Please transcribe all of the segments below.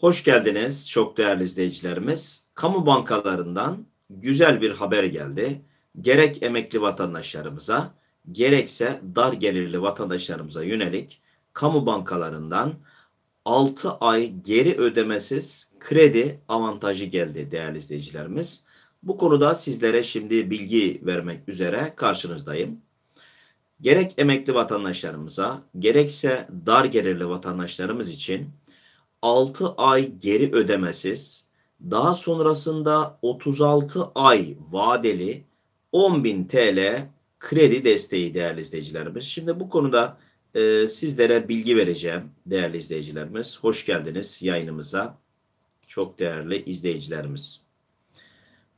Hoş geldiniz çok değerli izleyicilerimiz. Kamu bankalarından güzel bir haber geldi. Gerek emekli vatandaşlarımıza gerekse dar gelirli vatandaşlarımıza yönelik kamu bankalarından 6 ay geri ödemesiz kredi avantajı geldi değerli izleyicilerimiz. Bu konuda sizlere şimdi bilgi vermek üzere karşınızdayım. Gerek emekli vatandaşlarımıza gerekse dar gelirli vatandaşlarımız için 6 ay geri ödemesiz, daha sonrasında 36 ay vadeli 10.000 TL kredi desteği değerli izleyicilerimiz. Şimdi bu konuda e, sizlere bilgi vereceğim değerli izleyicilerimiz. Hoş geldiniz yayınımıza çok değerli izleyicilerimiz.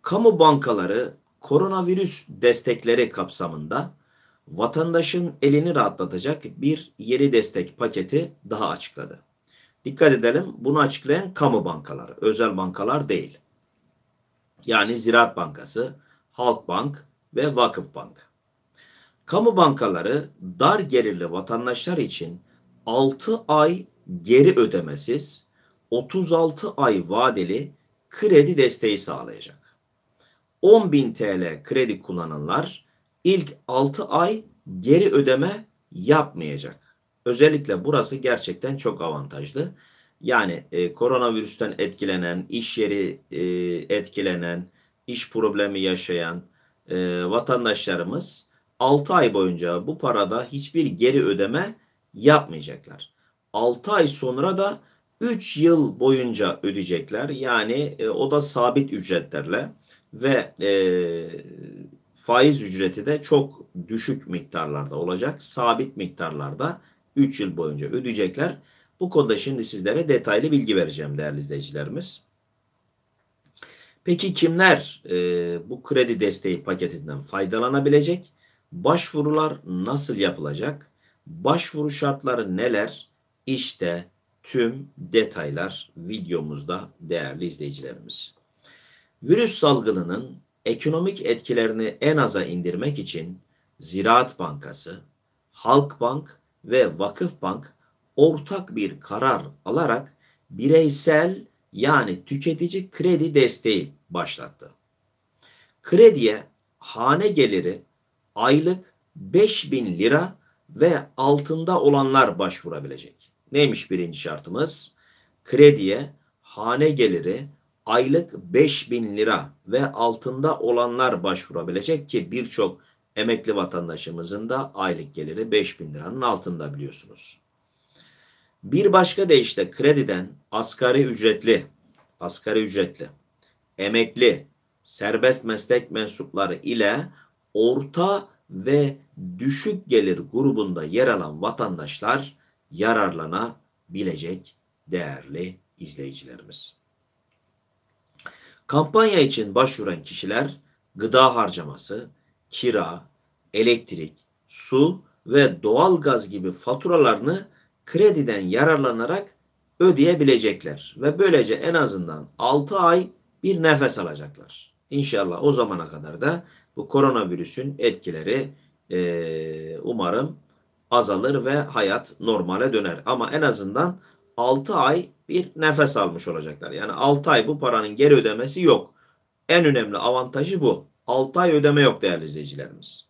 Kamu bankaları koronavirüs destekleri kapsamında vatandaşın elini rahatlatacak bir yeni destek paketi daha açıkladı. Dikkat edelim bunu açıklayan kamu bankaları, özel bankalar değil. Yani Ziraat Bankası, Halkbank ve Vakıf Bank. Kamu bankaları dar gelirli vatandaşlar için 6 ay geri ödemesiz 36 ay vadeli kredi desteği sağlayacak. 10.000 TL kredi kullananlar ilk 6 ay geri ödeme yapmayacak. Özellikle burası gerçekten çok avantajlı. Yani e, koronavirüsten etkilenen, iş yeri e, etkilenen, iş problemi yaşayan e, vatandaşlarımız 6 ay boyunca bu parada hiçbir geri ödeme yapmayacaklar. 6 ay sonra da 3 yıl boyunca ödeyecekler. Yani e, o da sabit ücretlerle ve e, faiz ücreti de çok düşük miktarlarda olacak. Sabit miktarlarda 3 yıl boyunca ödeyecekler. Bu konuda şimdi sizlere detaylı bilgi vereceğim değerli izleyicilerimiz. Peki kimler e, bu kredi desteği paketinden faydalanabilecek? Başvurular nasıl yapılacak? Başvuru şartları neler? İşte tüm detaylar videomuzda değerli izleyicilerimiz. Virüs salgınının ekonomik etkilerini en aza indirmek için Ziraat Bankası, Halkbank ve Vakıf Bank ortak bir karar alarak bireysel yani tüketici kredi desteği başlattı. Krediye hane geliri aylık 5000 lira ve altında olanlar başvurabilecek. Neymiş birinci şartımız? Krediye hane geliri aylık 5000 lira ve altında olanlar başvurabilecek ki birçok emekli vatandaşımızın da aylık geliri 5000 liranın altında biliyorsunuz. Bir başka deyişle krediden asgari ücretli, asgari ücretli, emekli, serbest meslek mensupları ile orta ve düşük gelir grubunda yer alan vatandaşlar yararlanabilecek değerli izleyicilerimiz. Kampanya için başvuran kişiler gıda harcaması, kira, elektrik, su ve doğal gaz gibi faturalarını krediden yararlanarak ödeyebilecekler ve böylece en azından 6 ay bir nefes alacaklar. İnşallah o zamana kadar da bu koronavirüsün etkileri e, umarım azalır ve hayat normale döner. Ama en azından 6 ay bir nefes almış olacaklar. Yani 6 ay bu paranın geri ödemesi yok. En önemli avantajı bu. 6 ay ödeme yok değerli izleyicilerimiz.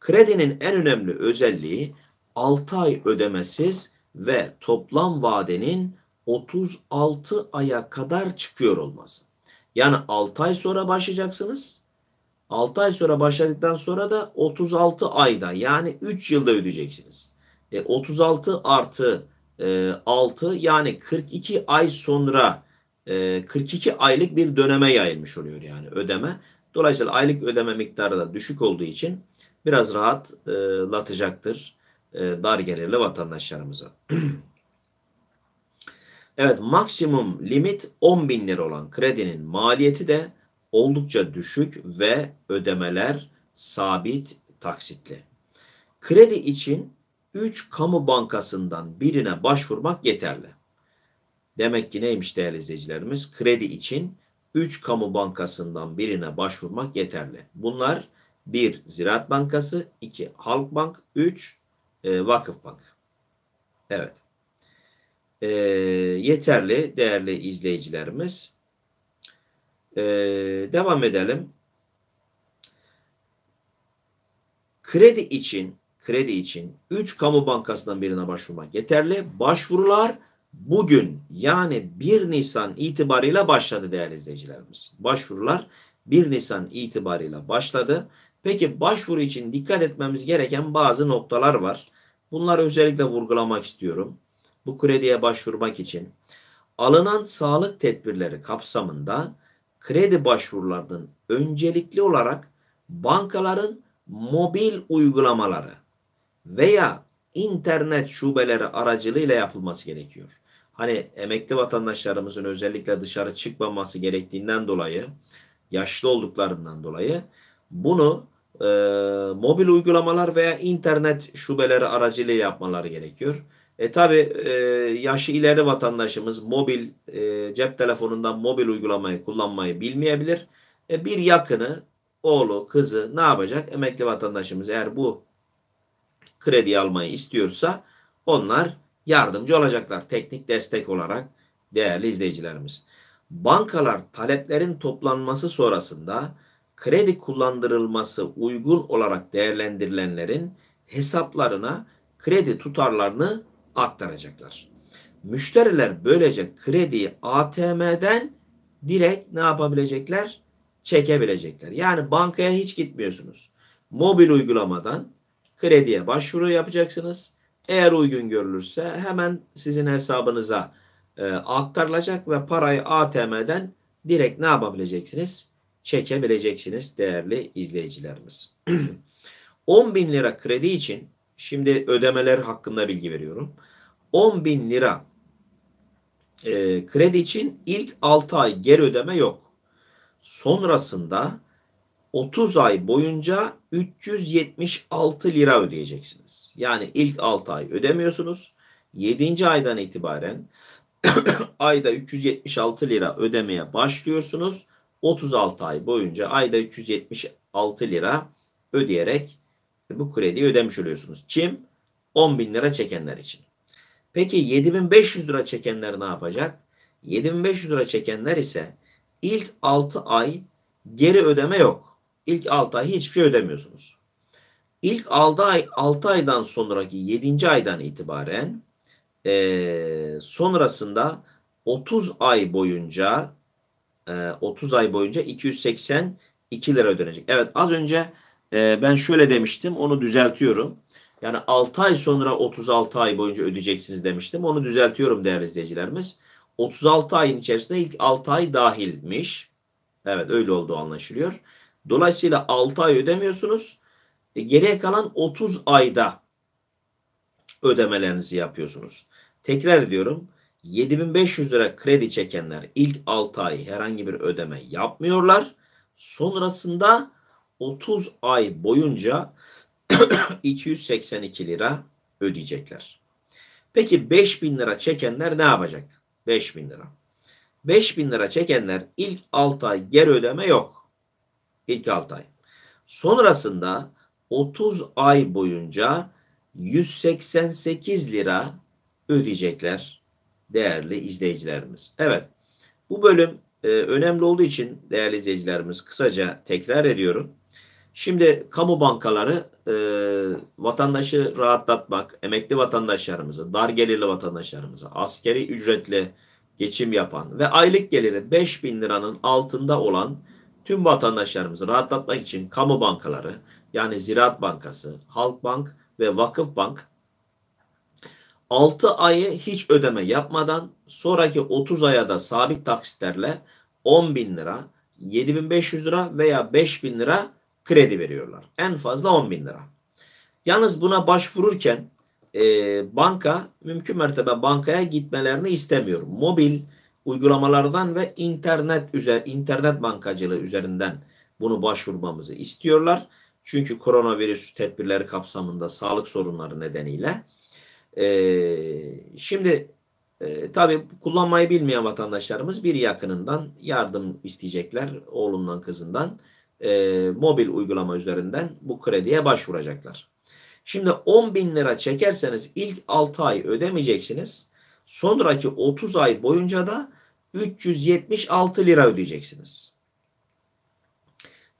Kredinin en önemli özelliği 6 ay ödemesiz ve toplam vadenin 36 aya kadar çıkıyor olması. Yani 6 ay sonra başlayacaksınız. 6 ay sonra başladıktan sonra da 36 ayda yani 3 yılda ödeyeceksiniz. E, 36 artı e, 6 yani 42 ay sonra e, 42 aylık bir döneme yayılmış oluyor yani ödeme. Dolayısıyla aylık ödeme miktarı da düşük olduğu için biraz rahatlatacaktır e, dar gelirli vatandaşlarımıza. evet maksimum limit 10 bin lira olan kredinin maliyeti de oldukça düşük ve ödemeler sabit taksitli. Kredi için 3 kamu bankasından birine başvurmak yeterli. Demek ki neymiş değerli izleyicilerimiz? Kredi için 3 kamu bankasından birine başvurmak yeterli. Bunlar 1 Ziraat Bankası, 2 Halk Bank, 3 e, Vakıf Bank. Evet. E, yeterli değerli izleyicilerimiz. E, devam edelim. Kredi için kredi için 3 kamu bankasından birine başvurmak yeterli. Başvurular bugün yani 1 Nisan itibarıyla başladı değerli izleyicilerimiz. Başvurular 1 Nisan itibarıyla başladı. Peki başvuru için dikkat etmemiz gereken bazı noktalar var. Bunları özellikle vurgulamak istiyorum. Bu krediye başvurmak için alınan sağlık tedbirleri kapsamında kredi başvurularının öncelikli olarak bankaların mobil uygulamaları veya internet şubeleri aracılığıyla yapılması gerekiyor hani emekli vatandaşlarımızın özellikle dışarı çıkmaması gerektiğinden dolayı, yaşlı olduklarından dolayı bunu e, mobil uygulamalar veya internet şubeleri aracılığıyla yapmaları gerekiyor. E tabi e, yaşı ileri vatandaşımız mobil e, cep telefonundan mobil uygulamayı kullanmayı bilmeyebilir. E, bir yakını oğlu kızı ne yapacak? Emekli vatandaşımız eğer bu kredi almayı istiyorsa onlar yardımcı olacaklar teknik destek olarak değerli izleyicilerimiz. Bankalar taleplerin toplanması sonrasında kredi kullandırılması uygun olarak değerlendirilenlerin hesaplarına kredi tutarlarını aktaracaklar. Müşteriler böylece krediyi ATM'den direkt ne yapabilecekler? Çekebilecekler. Yani bankaya hiç gitmiyorsunuz. Mobil uygulamadan krediye başvuru yapacaksınız. Eğer uygun görülürse hemen sizin hesabınıza e, aktarılacak ve parayı ATM'den direkt ne yapabileceksiniz? Çekebileceksiniz değerli izleyicilerimiz. 10 bin lira kredi için şimdi ödemeler hakkında bilgi veriyorum. 10 bin lira e, kredi için ilk 6 ay geri ödeme yok. Sonrasında 30 ay boyunca 376 lira ödeyeceksiniz. Yani ilk 6 ay ödemiyorsunuz. 7. aydan itibaren ayda 376 lira ödemeye başlıyorsunuz. 36 ay boyunca ayda 376 lira ödeyerek bu krediyi ödemiş oluyorsunuz. Kim? 10 bin lira çekenler için. Peki 7500 lira çekenler ne yapacak? 7500 lira çekenler ise ilk 6 ay geri ödeme yok. İlk 6 ay hiçbir şey ödemiyorsunuz. İlk 6 ay 6 aydan sonraki 7. aydan itibaren e, sonrasında 30 ay boyunca e, 30 ay boyunca 282 lira ödenecek. Evet az önce e, ben şöyle demiştim onu düzeltiyorum. Yani 6 ay sonra 36 ay boyunca ödeyeceksiniz demiştim. Onu düzeltiyorum değerli izleyicilerimiz. 36 ayın içerisinde ilk 6 ay dahilmiş. Evet öyle olduğu anlaşılıyor. Dolayısıyla 6 ay ödemiyorsunuz. E, geriye kalan 30 ayda ödemelerinizi yapıyorsunuz. Tekrar ediyorum. 7500 lira kredi çekenler ilk 6 ay herhangi bir ödeme yapmıyorlar. Sonrasında 30 ay boyunca 282 lira ödeyecekler. Peki 5000 lira çekenler ne yapacak? 5000 lira. 5000 lira çekenler ilk 6 ay geri ödeme yok. İlk 6 ay. Sonrasında 30 ay boyunca 188 lira ödeyecekler değerli izleyicilerimiz. Evet bu bölüm e, önemli olduğu için değerli izleyicilerimiz kısaca tekrar ediyorum. Şimdi kamu bankaları e, vatandaşı rahatlatmak, emekli vatandaşlarımızı, dar gelirli vatandaşlarımızı, askeri ücretli geçim yapan ve aylık geliri 5 bin liranın altında olan tüm vatandaşlarımızı rahatlatmak için kamu bankaları yani Ziraat Bankası, Halkbank ve Vakıfbank 6 ayı hiç ödeme yapmadan sonraki 30 aya da sabit taksitlerle 10 bin lira, 7500 lira veya 5000 lira kredi veriyorlar. En fazla 10 bin lira. Yalnız buna başvururken e, banka mümkün mertebe bankaya gitmelerini istemiyor. Mobil uygulamalardan ve internet üzer internet bankacılığı üzerinden bunu başvurmamızı istiyorlar. Çünkü koronavirüs tedbirleri kapsamında sağlık sorunları nedeniyle. E, şimdi e, tabii kullanmayı bilmeyen vatandaşlarımız bir yakınından yardım isteyecekler oğlundan kızından e, mobil uygulama üzerinden bu krediye başvuracaklar. Şimdi 10 bin lira çekerseniz ilk 6 ay ödemeyeceksiniz. Sonraki 30 ay boyunca da 376 lira ödeyeceksiniz.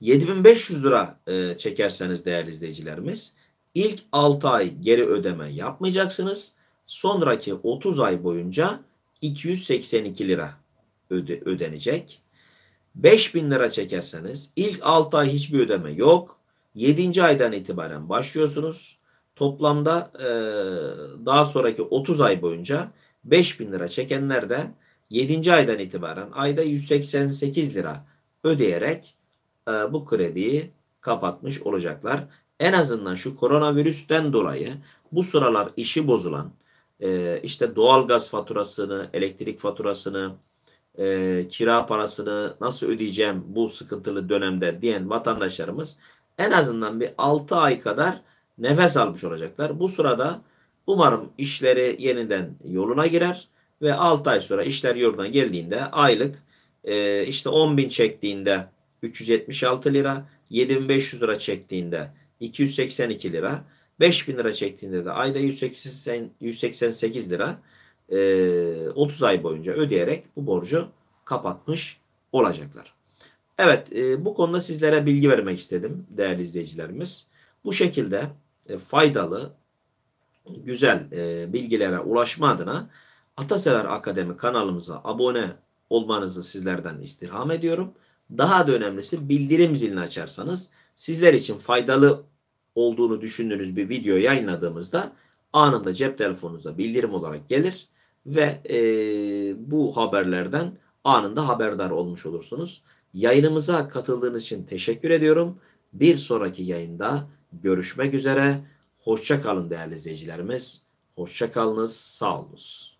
7500 lira e, çekerseniz değerli izleyicilerimiz ilk 6 ay geri ödeme yapmayacaksınız. Sonraki 30 ay boyunca 282 lira öde, ödenecek. 5000 lira çekerseniz ilk 6 ay hiçbir ödeme yok. 7. aydan itibaren başlıyorsunuz. Toplamda e, daha sonraki 30 ay boyunca 5000 lira çekenler de 7. aydan itibaren ayda 188 lira ödeyerek e, bu krediyi kapatmış olacaklar. En azından şu koronavirüsten dolayı bu sıralar işi bozulan e, işte doğalgaz faturasını, elektrik faturasını, e, kira parasını nasıl ödeyeceğim bu sıkıntılı dönemde diyen vatandaşlarımız en azından bir 6 ay kadar nefes almış olacaklar. Bu sırada umarım işleri yeniden yoluna girer ve 6 ay sonra işler yoluna geldiğinde aylık e, işte 10 bin çektiğinde 376 lira. 7500 lira çektiğinde 282 lira. 5000 lira çektiğinde de ayda 180, 188 lira e, 30 ay boyunca ödeyerek bu borcu kapatmış olacaklar. Evet e, bu konuda sizlere bilgi vermek istedim değerli izleyicilerimiz. Bu şekilde e, faydalı, güzel e, bilgilere ulaşma adına Atasever Akademi kanalımıza abone olmanızı sizlerden istirham ediyorum. Daha da önemlisi bildirim zilini açarsanız sizler için faydalı olduğunu düşündüğünüz bir video yayınladığımızda anında cep telefonunuza bildirim olarak gelir ve e, bu haberlerden anında haberdar olmuş olursunuz. Yayınımıza katıldığınız için teşekkür ediyorum. Bir sonraki yayında görüşmek üzere. Hoşça kalın değerli izleyicilerimiz. Hoşça kalınız, sağ olunuz.